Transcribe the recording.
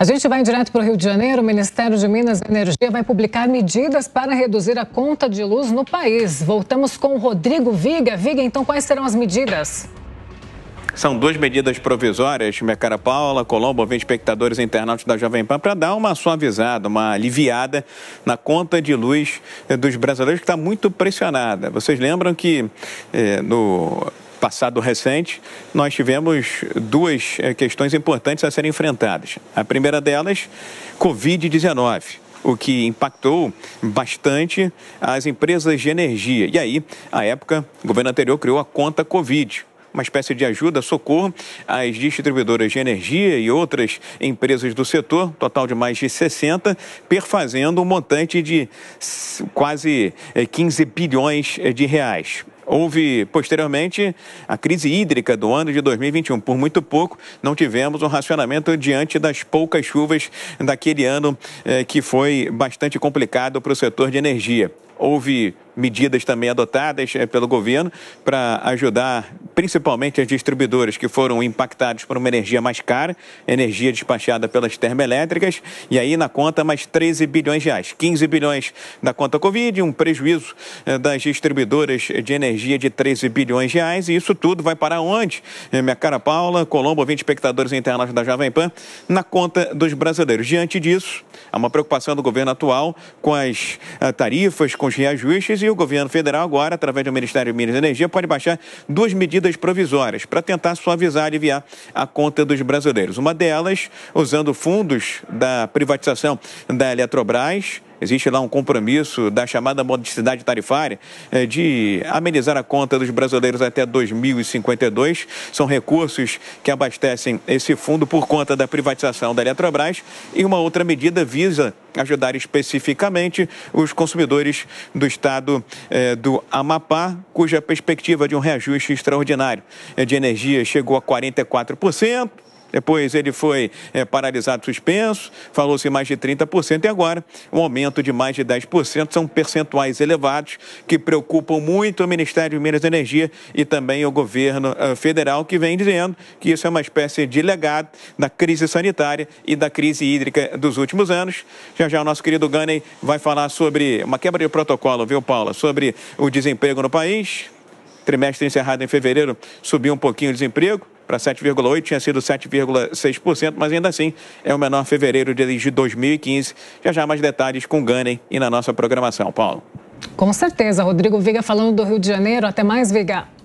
A gente vai direto para o Rio de Janeiro. O Ministério de Minas e Energia vai publicar medidas para reduzir a conta de luz no país. Voltamos com o Rodrigo Viga. Viga, então quais serão as medidas? São duas medidas provisórias, minha cara Paula, Colombo, vem espectadores e internautas da Jovem Pan, para dar uma suavizada, uma aliviada na conta de luz eh, dos brasileiros, que está muito pressionada. Vocês lembram que eh, no passado recente, nós tivemos duas eh, questões importantes a serem enfrentadas. A primeira delas, Covid-19 o que impactou bastante as empresas de energia. E aí, à época, o governo anterior criou a conta Covid. Uma espécie de ajuda, socorro às distribuidoras de energia e outras empresas do setor, total de mais de 60, perfazendo um montante de quase 15 eh, bilhões eh, de reais. Houve, posteriormente, a crise hídrica do ano de 2021. Por muito pouco, não tivemos um racionamento diante das poucas chuvas daquele ano, eh, que foi bastante complicado para o setor de energia. Houve medidas também adotadas eh, pelo governo para ajudar principalmente as distribuidoras que foram impactadas por uma energia mais cara, energia despachada pelas termoelétricas, e aí na conta mais 13 bilhões de reais, 15 bilhões da conta Covid, um prejuízo eh, das distribuidoras de energia de 13 bilhões de reais, e isso tudo vai para onde? Eh, minha cara Paula, Colombo, 20 espectadores internos da Jovem Pan, na conta dos brasileiros. Diante disso, há uma preocupação do governo atual com as eh, tarifas, com os reajustes, e o governo federal agora, através do Ministério de Minas e Energia, pode baixar duas medidas medidas provisórias para tentar suavizar e aliviar a conta dos brasileiros. Uma delas, usando fundos da privatização da Eletrobras, Existe lá um compromisso da chamada modicidade tarifária eh, de amenizar a conta dos brasileiros até 2052. São recursos que abastecem esse fundo por conta da privatização da Eletrobras. E uma outra medida visa ajudar especificamente os consumidores do estado eh, do Amapá, cuja perspectiva de um reajuste extraordinário eh, de energia chegou a 44%. Depois ele foi é, paralisado, suspenso, falou-se mais de 30% e agora um aumento de mais de 10%. São percentuais elevados que preocupam muito o Ministério de Minas e Energia e também o governo uh, federal, que vem dizendo que isso é uma espécie de legado da crise sanitária e da crise hídrica dos últimos anos. Já já o nosso querido Gunner vai falar sobre uma quebra de protocolo, viu, Paula? Sobre o desemprego no país. Trimestre encerrado em fevereiro subiu um pouquinho o desemprego para 7,8%, tinha sido 7,6%, mas ainda assim é o menor fevereiro desde 2015. Já já mais detalhes com o Gunning e na nossa programação. Paulo. Com certeza, Rodrigo Viga falando do Rio de Janeiro. Até mais, Viga.